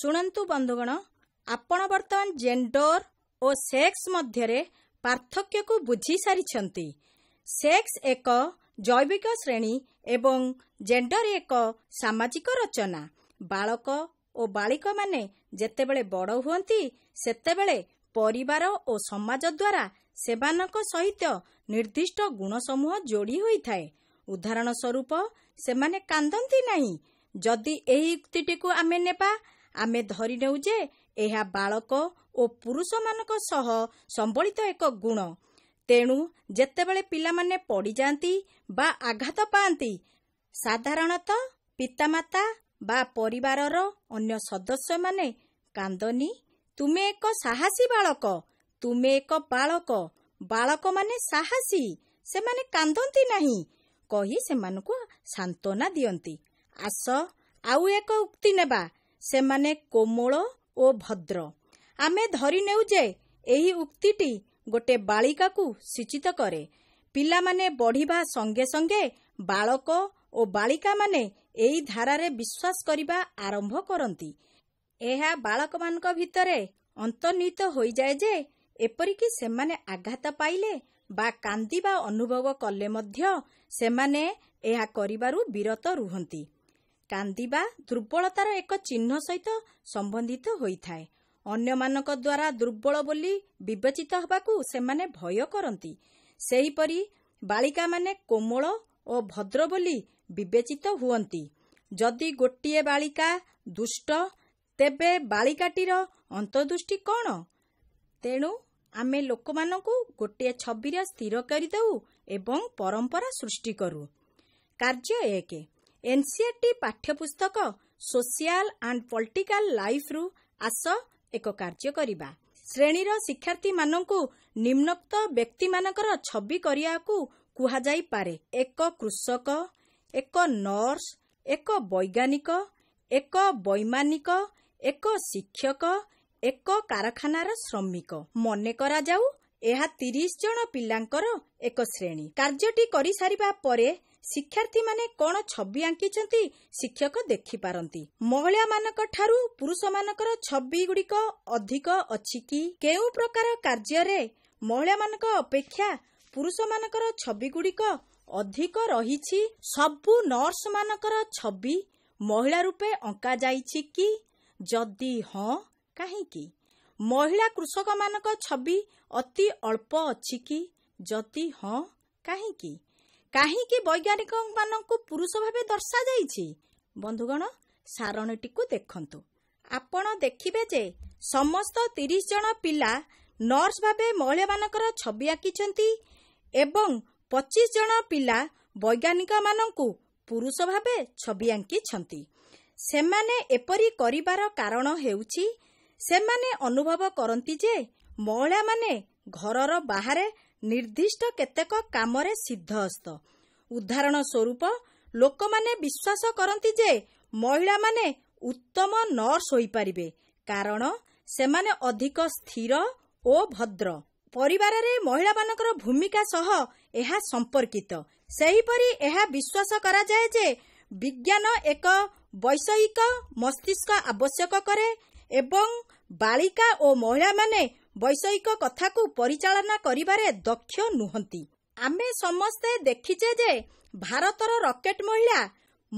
ଶୁଣନ୍ତୁ ବନ୍ଧୁଗଣ ଆପଣ ବର୍ତ୍ତମାନ ଜେଣ୍ଡର ଓ ସେକ୍ସ ମଧ୍ୟରେ ପାର୍ଥକ୍ୟକୁ ବୁଝିସାରିଛନ୍ତି ସେକ୍ସ ଏକ ଜୈବିକ ଶ୍ରେଣୀ ଏବଂ ଜେଣ୍ଡର ଏକ ସାମାଜିକ ରଚନା ବାଳକ ଓ ବାଳିକମାନେ ଯେତେବେଳେ ବଡ଼ ହୁଅନ୍ତି ସେତେବେଳେ ପରିବାର ଓ ସମାଜ ଦ୍ୱାରା ସେମାନଙ୍କ ସହିତ ନିର୍ଦ୍ଦିଷ୍ଟ ଗୁଣ ସମୂହ ଯୋଡ଼ି ହୋଇଥାଏ ଉଦାହରଣ ସ୍ୱରୂପ ସେମାନେ କାନ୍ଦନ୍ତି ନାହିଁ ଯଦି ଏହି ଉକ୍ତିଟିକୁ ଆମେ ନେବା ଆମେ ଧରି ନେଉ ଯେ ଏହା ବାଳକ ଓ ପୁରୁଷମାନଙ୍କ ସହ ସମ୍ବଳିତ ଏକ ଗୁଣ ତେଣୁ ଯେତେବେଳେ ପିଲାମାନେ ପଡ଼ିଯାଆନ୍ତି ବା ଆଘାତ ପାଆନ୍ତି ସାଧାରଣତଃ ପିତାମାତା ବା ପରିବାରର ଅନ୍ୟ ସଦସ୍ୟମାନେ କାନ୍ଦନି ତୁମେ ଏକ ସାହସୀ ବାଳକ ତୁମେ ଏକ ବାଳକ ବାଳକମାନେ ସାହସୀ ସେମାନେ କାନ୍ଦନ୍ତି ନାହିଁ କହି ସେମାନଙ୍କୁ ସାନ୍ତ୍ୱନା ଦିଅନ୍ତି ଆସ ଆଉ ଏକ ଉକ୍ତି ନେବା ସେମାନେ କୋମଳ ଓ ଭଦ୍ର ଆମେ ଧରିନେଉ ଯେ ଏହି ଉକ୍ତିଟି ଗୋଟେ ବାଳିକାକୁ ସୂଚିତ କରେ ପିଲାମାନେ ବଢ଼ିବା ସଙ୍ଗେ ସଙ୍ଗେ ବାଳକ ଓ ବାଳିକାମାନେ ଏହି ଧାରାରେ ବିଶ୍ୱାସ କରିବା ଆରମ୍ଭ କରନ୍ତି ଏହା ବାଳକମାନଙ୍କ ଭିତରେ ଅନ୍ତର୍ନିହିତ ହୋଇଯାଏ ଯେ ଏପରିକି ସେମାନେ ଆଘାତ ପାଇଲେ ବା କାନ୍ଦିବା ଅନୁଭବ କଲେ ମଧ୍ୟ ସେମାନେ ଏହା କରିବାରୁ ବିରତ ରୁହନ୍ତି କାନ୍ଦିବା ଦୁର୍ବଳତାର ଏକ ଚିହ୍ନ ସହିତ ସମ୍ବନ୍ଧିତ ହୋଇଥାଏ ଅନ୍ୟମାନଙ୍କ ଦ୍ୱାରା ଦୁର୍ବଳ ବୋଲି ବିବେଚିତ ହେବାକୁ ସେମାନେ ଭୟ କରନ୍ତି ସେହିପରି ବାଳିକାମାନେ କୋମଳ ଓ ଭଦ୍ର ବୋଲି ବିବେଚିତ ହୁଅନ୍ତି ଯଦି ଗୋଟିଏ ବାଳିକା ଦୁଷ୍ଟ ତେବେ ବାଳିକାଟିର ଅନ୍ତର୍ଦୃଷ୍ଟି କ'ଣ ତେଣୁ ଆମେ ଲୋକମାନଙ୍କୁ ଗୋଟିଏ ଛବିରେ ସ୍ଥିର କରିଦେଉ ଏବଂ ପରମ୍ପରା ସୃଷ୍ଟି କରୁ କାର୍ଯ୍ୟ ଏକ ଏନ୍ସିଆର୍ଟି e ପାଠ୍ୟପୁସ୍ତକ ସୋସିଆଲ୍ ଆଣ୍ଡ ପଲିଟିକାଲ୍ ଲାଇଫ୍ରୁ ଆସ ଏକ କାର୍ଯ୍ୟ କରିବା ଶ୍ରେଣୀର ଶିକ୍ଷାର୍ଥୀମାନଙ୍କୁ ନିମ୍ନୋକ୍ତ ବ୍ୟକ୍ତିମାନଙ୍କର ଛବି କରିବାକୁ କୁହାଯାଇପାରେ ଏକ କୃଷକ ଏକ ନର୍ସ ଏକ ବୈଜ୍ଞାନିକ ଏକ ବୈମାନିକ ଏକ ଶିକ୍ଷକ ଏକ କାରଖାନାର ଶ୍ରମିକ ମନେ କରାଯାଉ ଏହା ତିରିଶ ଜଣ ପିଲାଙ୍କର ଏକ ଶ୍ରେଣୀ କାର୍ଯ୍ୟଟି କରିସାରିବା ପରେ ଶିକ୍ଷାର୍ଥୀମାନେ କ'ଣ ଛବି ଆଙ୍କିଛନ୍ତି ଶିକ୍ଷକ ଦେଖିପାରନ୍ତି ମହିଳାମାନଙ୍କ ଠାରୁ ପୁରୁଷମାନଙ୍କର ଛବିଗୁଡ଼ିକ ଅଧିକ ଅଛି କି କେଉଁ ପ୍ରକାର କାର୍ଯ୍ୟରେ ମହିଳାମାନଙ୍କ ଅପେକ୍ଷା ପୁରୁଷମାନଙ୍କର ଛବିଗୁଡ଼ିକ ଅଧିକ ରହିଛି ସବୁ ନର୍ସ ମାନଙ୍କର ଛବି ମହିଳା ରୂପେ ଅଙ୍କାଯାଇଛି କି ଯଦି ହଁ କାହିଁକି ମହିଳା କୃଷକମାନଙ୍କ ଛବି ଅତି ଅଳ୍ପ ଅଛି କି ଯଦି ହଁ କାହିଁକି କାହିଁକି ବୈଜ୍ଞାନିକମାନଙ୍କୁ ପୁରୁଷ ଭାବେ ଦର୍ଶାଯାଇଛି ବନ୍ଧୁଗଣ ସାରଣୀଟିକୁ ଦେଖନ୍ତୁ ଆପଣ ଦେଖିବେ ଯେ ସମସ୍ତ ତିରିଶ ଜଣ ପିଲା ନର୍ସ ଭାବେ ମହିଳାମାନଙ୍କର ଛବି ଆଙ୍କିଛନ୍ତି ଏବଂ ପଚିଶ ଜଣ ପିଲା ବୈଜ୍ଞାନିକମାନଙ୍କୁ ପୁରୁଷ ଭାବେ ଛବି ଆଙ୍କିଛନ୍ତି ସେମାନେ ଏପରି କରିବାର କାରଣ ହେଉଛି ସେମାନେ ଅନୁଭବ କରନ୍ତି ଯେ ମହିଳାମାନେ ଘରର ବାହାରେ ନିର୍ଦ୍ଦିଷ୍ଟ କେତେକ କାମରେ ସିଦ୍ଧହସ୍ତ ଉଦାହରଣ ସ୍ୱରୂପ ଲୋକମାନେ ବିଶ୍ୱାସ କରନ୍ତି ଯେ ମହିଳାମାନେ ଉତ୍ତମ ନର୍ସ ହୋଇପାରିବେ କାରଣ ସେମାନେ ଅଧିକ ସ୍ଥିର ଓ ଭଦ୍ର ପରିବାରରେ ମହିଳାମାନଙ୍କର ଭୂମିକା ସହ ଏହା ସମ୍ପର୍କିତ ସେହିପରି ଏହା ବିଶ୍ୱାସ କରାଯାଏ ଯେ ବିଜ୍ଞାନ ଏକ ବୈଷୟିକ ମସ୍ତିଷ୍କ ଆବଶ୍ୟକ କରେ ଏବଂ ବାଳିକା ଓ ମହିଳାମାନେ ବୈଷୟିକ କଥାକୁ ପରିଚାଳନା କରିବାରେ ଦକ୍ଷ ନୁହନ୍ତି ଆମେ ସମସ୍ତେ ଦେଖିଛେ ଯେ ଭାରତର ରକେଟ୍ ମହିଳା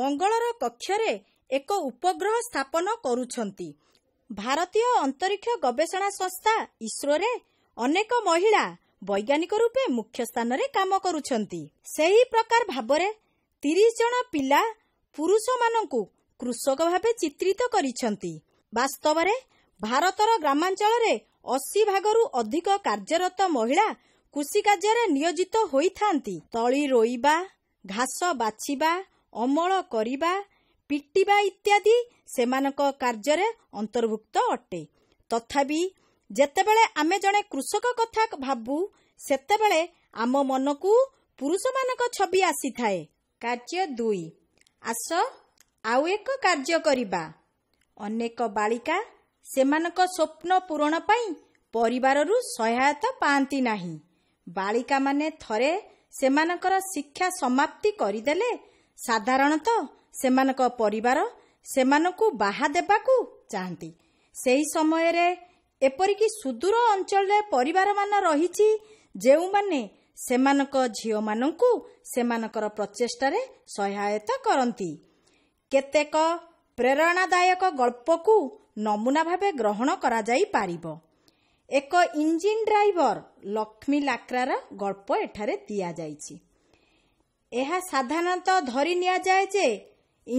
ମଙ୍ଗଳର କକ୍ଷରେ ଏକ ଉପଗ୍ରହ ସ୍ଥାପନ କରୁଛନ୍ତି ଭାରତୀୟ ଅନ୍ତରିକ୍ଷ ଗବେଷଣା ସଂସ୍ଥା ଇସ୍ରୋରେ ଅନେକ ମହିଳା ବୈଜ୍ଞାନିକ ରୂପେ ମୁଖ୍ୟ ସ୍ଥାନରେ କାମ କରୁଛନ୍ତି ସେହି ପ୍ରକାର ଭାବରେ ତିରିଶ ଜଣ ପିଲା ପୁରୁଷମାନଙ୍କୁ କୃଷକ ଭାବେ ଚିତ୍ରିତ କରିଛନ୍ତି ବାସ୍ତବରେ ଭାରତର ଗ୍ରାମାଞ୍ଚଳରେ ଅଶୀ ଭାଗରୁ ଅଧିକ କାର୍ଯ୍ୟରତ ମହିଳା କୃଷି କାର୍ଯ୍ୟରେ ନିୟୋଜିତ ହୋଇଥାନ୍ତି ତଳି ରୋଇବା ଘାସ ବାଛିବା ଅମଳ କରିବା ପିଟିବା ଇତ୍ୟାଦି ସେମାନଙ୍କ କାର୍ଯ୍ୟରେ ଅନ୍ତର୍ଭୁକ୍ତ ଅଟେ ତଥାପି ଯେତେବେଳେ ଆମେ ଜଣେ କୃଷକ କଥା ଭାବୁ ସେତେବେଳେ ଆମ ମନକୁ ପୁରୁଷମାନଙ୍କ ଛବି ଆସିଥାଏ କାର୍ଯ୍ୟ ଦୁଇ ଆସ ଆଉ ଏକ କାର୍ଯ୍ୟ କରିବା ଅନେକ ବାଳିକା ସେମାନଙ୍କ ସ୍ୱପ୍ନ ପୂରଣ ପାଇଁ ପରିବାରରୁ ସହାୟତା ପାଆନ୍ତି ନାହିଁ ବାଳିକାମାନେ ଥରେ ସେମାନଙ୍କର ଶିକ୍ଷା ସମାପ୍ତି କରିଦେଲେ ସାଧାରଣତଃ ସେମାନଙ୍କ ପରିବାର ସେମାନଙ୍କୁ ବାହା ଦେବାକୁ ଚାହାନ୍ତି ସେହି ସମୟରେ ଏପରିକି ସୁଦୂର ଅଞ୍ଚଳରେ ପରିବାରମାନ ରହିଛି ଯେଉଁମାନେ ସେମାନଙ୍କ ଝିଅମାନଙ୍କୁ ସେମାନଙ୍କର ପ୍ରଚେଷ୍ଟାରେ ସହାୟତା କରନ୍ତି କେତେକ ପ୍ରେରଣାଦାୟକ ଗଳ୍ପକୁ ନମୁନା ଭାବେ ଗ୍ରହଣ କରାଯାଇପାରିବ ଏକ ଇଞ୍ଜିନ୍ ଡ୍ରାଇଭର ଲକ୍ଷ୍ମୀ ଲାକ୍ରାର ଗଳ୍ପ ଏଠାରେ ଦିଆଯାଇଛି ଏହା ସାଧାରଣତଃ ଧରି ନିଆଯାଏ ଯେ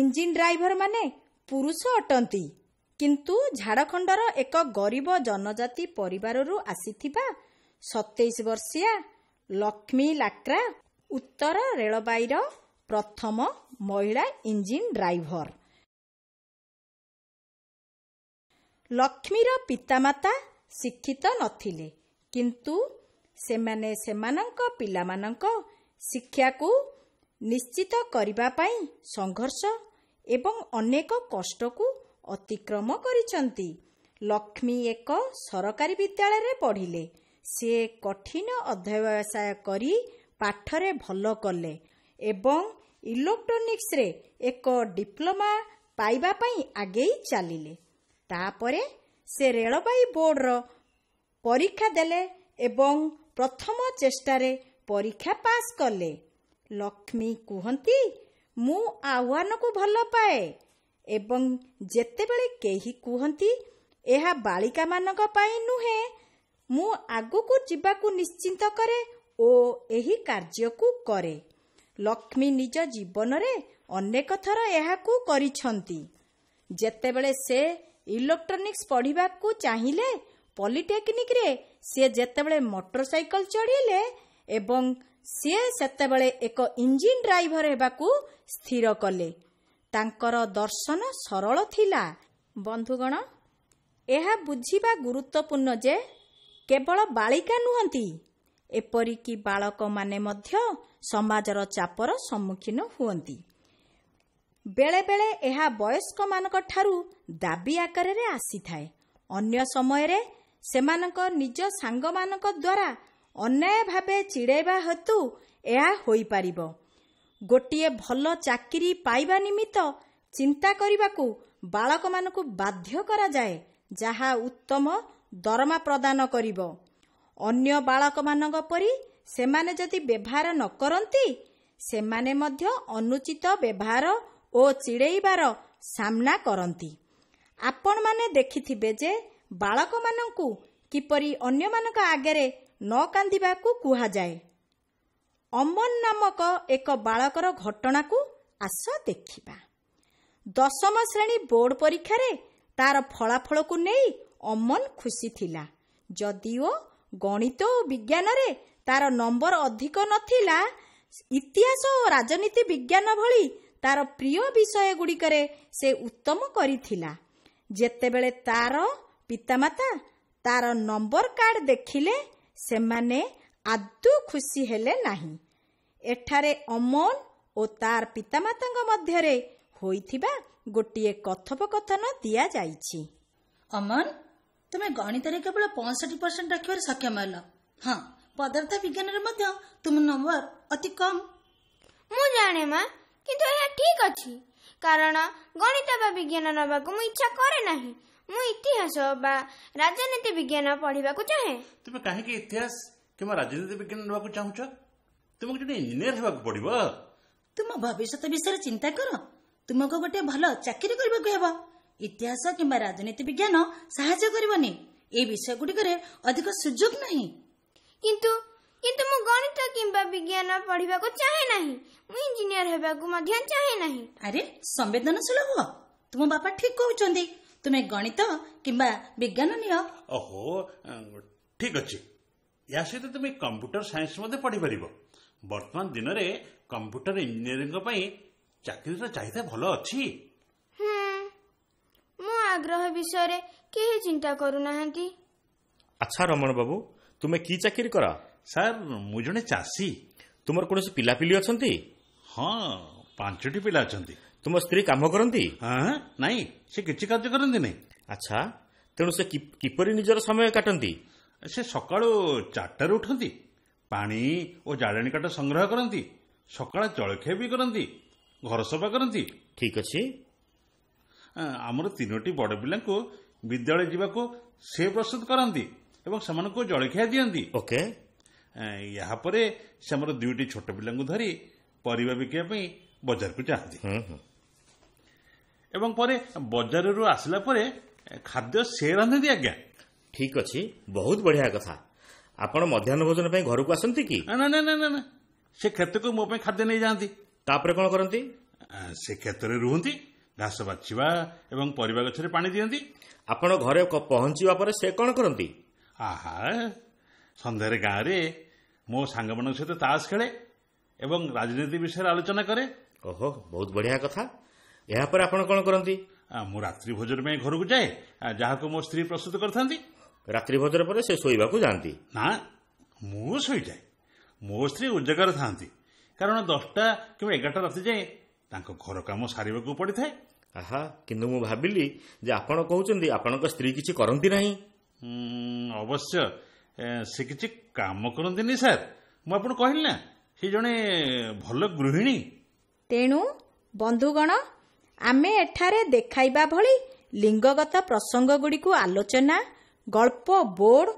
ଇଞ୍ଜିନ୍ ଡ୍ରାଇଭରମାନେ ପୁରୁଷ ଅଟନ୍ତି କିନ୍ତୁ ଝାଡ଼ଖଣ୍ଡର ଏକ ଗରିବ ଜନଜାତି ପରିବାରରୁ ଆସିଥିବା ସତେଇଶ ବର୍ଷିଆ ଲକ୍ଷ୍ମୀ ଲାକ୍ରା ଉତ୍ତର ରେଳବାଇର ପ୍ରଥମ ମହିଳା ଇଞ୍ଜିନ୍ ଡ୍ରାଇଭର ଲକ୍ଷ୍ମୀର ପିତାମାତା ଶିକ୍ଷିତ ନଥିଲେ କିନ୍ତୁ ସେମାନେ ସେମାନଙ୍କ ପିଲାମାନଙ୍କ ଶିକ୍ଷାକୁ ନିଶ୍ଚିତ କରିବା ପାଇଁ ସଂଘର୍ଷ ଏବଂ ଅନେକ କଷ୍ଟକୁ ଅତିକ୍ରମ କରିଛନ୍ତି ଲକ୍ଷ୍ମୀ ଏକ ସରକାରୀ ବିଦ୍ୟାଳୟରେ ପଢ଼ିଲେ ସେ କଠିନ ଅଧ୍ୟବସାୟ କରି ପାଠରେ ଭଲ କଲେ ଏବଂ ଇଲେକ୍ଟ୍ରୋନିକ୍ସରେ ଏକ ଡିପ୍ଲୋମା ପାଇବା ପାଇଁ ଆଗେଇ ଚାଲିଲେ ତାପରେ ସେ ରେଳବାଇ ବୋର୍ଡର ପରୀକ୍ଷା ଦେଲେ ଏବଂ ପ୍ରଥମ ଚେଷ୍ଟାରେ ପରୀକ୍ଷା ପାସ୍ କଲେ ଲକ୍ଷ୍ମୀ କୁହନ୍ତି ମୁଁ ଆହ୍ୱାନକୁ ଭଲ ପାଏ ଏବଂ ଯେତେବେଳେ କେହି କୁହନ୍ତି ଏହା ବାଳିକାମାନଙ୍କ ପାଇଁ ନୁହେଁ ମୁଁ ଆଗକୁ ଯିବାକୁ ନିଶ୍ଚିନ୍ତ କରେ ଓ ଏହି କାର୍ଯ୍ୟକୁ କରେ ଲକ୍ଷ୍ମୀ ନିଜ ଜୀବନରେ ଅନେକ ଥର ଏହାକୁ କରିଛନ୍ତି ଯେତେବେଳେ ସେ ଇଲେକ୍ଟ୍ରୋନିକ୍ସ ପଢ଼ିବାକୁ ଚାହିଁଲେ ପଲିଟେକ୍ନିକରେ ସିଏ ଯେତେବେଳେ ମଟରସାଇକେଲ ଚଢ଼ିଲେ ଏବଂ ସିଏ ସେତେବେଳେ ଏକ ଇଞ୍ଜିନ୍ ଡ୍ରାଇଭର ହେବାକୁ ସ୍ଥିର କଲେ ତାଙ୍କର ଦର୍ଶନ ସରଳ ଥିଲା ବନ୍ଧୁଗଣ ଏହା ବୁଝିବା ଗୁରୁତ୍ୱପୂର୍ଣ୍ଣ ଯେ କେବଳ ବାଳିକା ନୁହନ୍ତି ଏପରିକି ବାଳକମାନେ ମଧ୍ୟ ସମାଜର ଚାପର ସମ୍ମୁଖୀନ ହୁଅନ୍ତି ବେଳେବେଳେ ଏହା ବୟସ୍କମାନଙ୍କଠାରୁ ଦାବି ଆକାରରେ ଆସିଥାଏ ଅନ୍ୟ ସମୟରେ ସେମାନଙ୍କ ନିଜ ସାଙ୍ଗମାନଙ୍କ ଦ୍ୱାରା ଅନ୍ୟାୟ ଭାବେ ଚିଡ଼େଇବା ହେତୁ ଏହା ହୋଇପାରିବ ଗୋଟିଏ ଭଲ ଚାକିରି ପାଇବା ନିମିତ୍ତ ଚିନ୍ତା କରିବାକୁ ବାଳକମାନଙ୍କୁ ବାଧ୍ୟ କରାଯାଏ ଯାହା ଉତ୍ତମ ଦରମା ପ୍ରଦାନ କରିବ ଅନ୍ୟ ବାଳକମାନଙ୍କ ପରି ସେମାନେ ଯଦି ବ୍ୟବହାର ନ କରନ୍ତି ସେମାନେ ମଧ୍ୟ ଅନୁଚିତ ବ୍ୟବହାର ଓ ଚିଡ଼େଇବାର ସାମ୍ନା କରନ୍ତି ଆପଣମାନେ ଦେଖିଥିବେ ଯେ ବାଳକମାନଙ୍କୁ କିପରି ଅନ୍ୟମାନଙ୍କ ଆଗରେ ନ କାନ୍ଦିବାକୁ କୁହାଯାଏ ଅମନ ନାମକ ଏକ ବାଳକର ଘଟଣାକୁ ଆସ ଦେଖିବା ଦଶମ ଶ୍ରେଣୀ ବୋର୍ଡ଼ ପରୀକ୍ଷାରେ ତାର ଫଳାଫଳକୁ ନେଇ ଅମନ ଖୁସି ଥିଲା ଯଦିଓ ଗଣିତ ଓ ବିଜ୍ଞାନରେ ତାର ନମ୍ବର ଅଧିକ ନଥିଲା ଇତିହାସ ଓ ରାଜନୀତି ବିଜ୍ଞାନ ଭଳି ତାର ପ୍ରିୟ ବିଷୟଗୁଡ଼ିକରେ ସେ ଉତ୍ତମ କରିଥିଲା ଯେତେବେଳେ ତାର ପିତାମାତା ତାର ନମ୍ବର କାର୍ଡ଼ ଦେଖିଲେ ସେମାନେ ଆଦୌ ଖୁସି ହେଲେ ନାହିଁ ଏଠାରେ ଅମନ ଓ ତାର ପିତାମାତାଙ୍କ ମଧ୍ୟରେ ହୋଇଥିବା ଗୋଟିଏ କଥୋପକଥନ ଦିଆଯାଇଛି ଅମନ ତୁମେ ଗଣିତରେ କେବଳ ପଞ୍ଚଷଠି ପରସେଣ୍ଟ ରଖିବାରେ ସକ୍ଷମ ହେଲ ହଁ ପଦାର୍ଥ ବିଜ୍ଞାନରେ ମଧ୍ୟ ତୁମ ନମ୍ବର ଅତି କମ୍ ମୁଁ ଜାଣେ ମା' କିନ୍ତୁ ଏହା ଠିକ୍ ଅଛି କାରଣ ଗଣିତ ବା ବିଜ୍ଞାନ ନେବାକୁ ମୁଁ ଇଚ୍ଛା କରେ ନାହିଁ ମୁଁ ଇତିହାସ ବା ରାଜନୀତି ବିଜ୍ଞାନ ପଢ଼ିବାକୁ ଚାହେଁ ତୁମେ କାହିଁକି ଇତିହାସ କିମ୍ବା ରାଜନୀତି ବିଜ୍ଞାନ ନେବାକୁ ଚାହୁଁଛ ତୁମକୁ ଜଣେ ଇଞ୍ଜିନିୟର ହେବାକୁ ପଡ଼ିବ ତୁମ ଭବିଷ୍ୟତ ବିଷୟରେ ଚିନ୍ତା କର ତୁମକୁ ଗୋଟିଏ ଭଲ ଚାକିରି କରିବାକୁ ହେବ ଇତିହାସ କିମ୍ବା ରାଜନୀତି ବିଜ୍ଞାନ ସାହାଯ୍ୟ କରିବନି ଏହି ବିଷୟ ଗୁଡ଼ିକରେ ଅଧିକ ସୁଯୋଗ ନାହିଁ କିନ୍ତୁ କିନ୍ତୁ ମୁଁ ଗଣିତ କିମ୍ବା ବିଜ୍ଞାନ ପଢିବାକୁ ଚାହେଁ ନାହିଁ ମୁଁ ଇଞ୍ଜିନିୟର ହେବାକୁ ମଧ୍ୟ ଚାହେଁ ନାହିଁ ଆରେ ସମ୍ବେଦନଶୀଳ ହୁଅ ତୁମ ବାପା ଠିକ କହୁଛନ୍ତି ତୁମେ ଗଣିତ କିମ୍ବା ବିଜ୍ଞାନ ନିଅ ଓହୋ ଠିକ ଅଛି ଏହା ସହିତ ତୁମେ କମ୍ପ୍ୟୁଟର ସାଇନ୍ସ ମଧ୍ୟ ପଢିପାରିବ ବର୍ତ୍ତମାନ ଦିନରେ କମ୍ପ୍ୟୁଟର ଇଞ୍ଜିନିୟରିଂ ପାଇଁ ଚାକିରିର ଚାହିଦା ଭଲ ଅଛି ମୁଁ ଆଗ୍ରହ ବିଷୟରେ କେହି ଚିନ୍ତା କରୁନାହାନ୍ତି ଆଚ୍ଛା ରମଣ ବାବୁ ତୁମେ କି ଚାକିରି କର ସାର୍ ମୁଁ ଜଣେ ଚାଷୀ ତୁମର କୌଣସି ପିଲାପିଲି ଅଛନ୍ତି ହଁ ପାଞ୍ଚଟି ପିଲା ଅଛନ୍ତି ତୁମ ସ୍ତ୍ରୀ କାମ କରନ୍ତି ନାଇଁ ସେ କିଛି କାର୍ଯ୍ୟ କରନ୍ତି ନାହିଁ ଆଚ୍ଛା ତେଣୁ ସେ କିପରି ନିଜର ସମୟ କାଟନ୍ତି ସେ ସକାଳୁ ଚାରିଟାରେ ଉଠନ୍ତି ପାଣି ଓ ଜାଳେଣୀ କାଠ ସଂଗ୍ରହ କରନ୍ତି ସକାଳେ ଜଳଖିଆ ବି କରନ୍ତି ଘର ସଫା କରନ୍ତି ଠିକ୍ ଅଛି ଆମର ତିନୋଟି ବଡ଼ ପିଲାଙ୍କୁ ବିଦ୍ୟାଳୟ ଯିବାକୁ ସେ ପ୍ରସ୍ତୁତ କରନ୍ତି ଏବଂ ସେମାନଙ୍କୁ ଜଳଖିଆ ଦିଅନ୍ତି ଓକେ ଏହାପରେ ସେ ଆମର ଦୁଇଟି ଛୋଟ ପିଲାଙ୍କୁ ଧରି ପରିବା ବିକିବା ପାଇଁ ବଜାରକୁ ଯାଆନ୍ତି ଏବଂ ପରେ ବଜାରରୁ ଆସିଲା ପରେ ଖାଦ୍ୟ ସେ ରାନ୍ଧନ୍ତି ଆଜ୍ଞା ଠିକ ଅଛି ବହୁତ ବଢିଆ କଥା ଆପଣ ମଧ୍ୟାହ୍ନ ଭୋଜନ ପାଇଁ ଘରକୁ ଆସନ୍ତି କି ନା ନା ନା ନା ସେ କ୍ଷେତକୁ ମୋ ପାଇଁ ଖାଦ୍ୟ ନେଇଯାଆନ୍ତି ତାପରେ କ'ଣ କରନ୍ତି ସେ କ୍ଷେତରେ ରୁହନ୍ତି ଘାସ ବାଛିବା ଏବଂ ପରିବା ଗଛରେ ପାଣି ଦିଅନ୍ତି ଆପଣ ଘରେ ପହଞ୍ଚିବା ପରେ ସେ କ'ଣ କରନ୍ତି ଆହା ସନ୍ଧ୍ୟାରେ ଗାଁରେ ମୋ ସାଙ୍ଗମାନଙ୍କ ସହିତ ତାସ୍ ଖେଳେ ଏବଂ ରାଜନୀତି ବିଷୟରେ ଆଲୋଚନା କରେ ଓହୋ ବହୁତ ବଢ଼ିଆ କଥା ଏହାପରେ ଆପଣ କ'ଣ କରନ୍ତି ମୁଁ ରାତ୍ରି ଭୋଜନ ପାଇଁ ଘରକୁ ଯାଏ ଯାହାକୁ ମୋ ସ୍ତ୍ରୀ ପ୍ରସ୍ତୁତ କରିଥାନ୍ତି ରାତ୍ରି ଭୋଜନ ପରେ ସେ ଶୋଇବାକୁ ଯାଆନ୍ତି ନା ମୁଁ ଶୋଇଯାଏ ମୋ ସ୍ତ୍ରୀ ଉଜାଗର ଥାନ୍ତି କାରଣ ଦଶଟା କିମ୍ବା ଏଗାରଟା ରାତି ଯାଏ ତାଙ୍କ ଘର କାମ ସାରିବାକୁ ପଡ଼ିଥାଏ ଆହା କିନ୍ତୁ ମୁଁ ଭାବିଲି ଯେ ଆପଣ କହୁଛନ୍ତି ଆପଣଙ୍କ ସ୍ତ୍ରୀ କିଛି କରନ୍ତି ନାହିଁ ଅବଶ୍ୟ ସେ କିଛି କାମ କରନ୍ତିନି ସାର୍ ମୁଁ ଆପଣ କହିଲି ନା ସେ ଜଣେ ଭଲ ଗୃହିଣୀ ତେଣୁ ବନ୍ଧୁଗଣ ଆମେ ଏଠାରେ ଦେଖାଇବା ଭଳି ଲିଙ୍ଗଗତ ପ୍ରସଙ୍ଗଗୁଡ଼ିକୁ ଆଲୋଚନା ଗଳ୍ପ ବୋର୍ଡ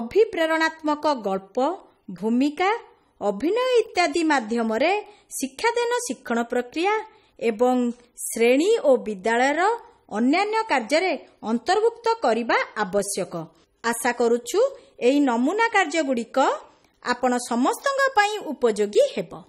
ଅଭିପ୍ରେରଣାତ୍ମକ ଗଳ୍ପ ଭୂମିକା ଅଭିନୟ ଇତ୍ୟାଦି ମାଧ୍ୟମରେ ଶିକ୍ଷାଦାନ ଶିକ୍ଷଣ ପ୍ରକ୍ରିୟା ଏବଂ ଶ୍ରେଣୀ ଓ ବିଦ୍ୟାଳୟର ଅନ୍ୟାନ୍ୟ କାର୍ଯ୍ୟରେ ଅନ୍ତର୍ଭୁକ୍ତ କରିବା ଆବଶ୍ୟକ ଆଶା କରୁଛୁ ଏହି ନମୁନା କାର୍ଯ୍ୟଗୁଡ଼ିକ ଆପଣ ସମସ୍ତଙ୍କ ପାଇଁ ଉପଯୋଗୀ ହେବ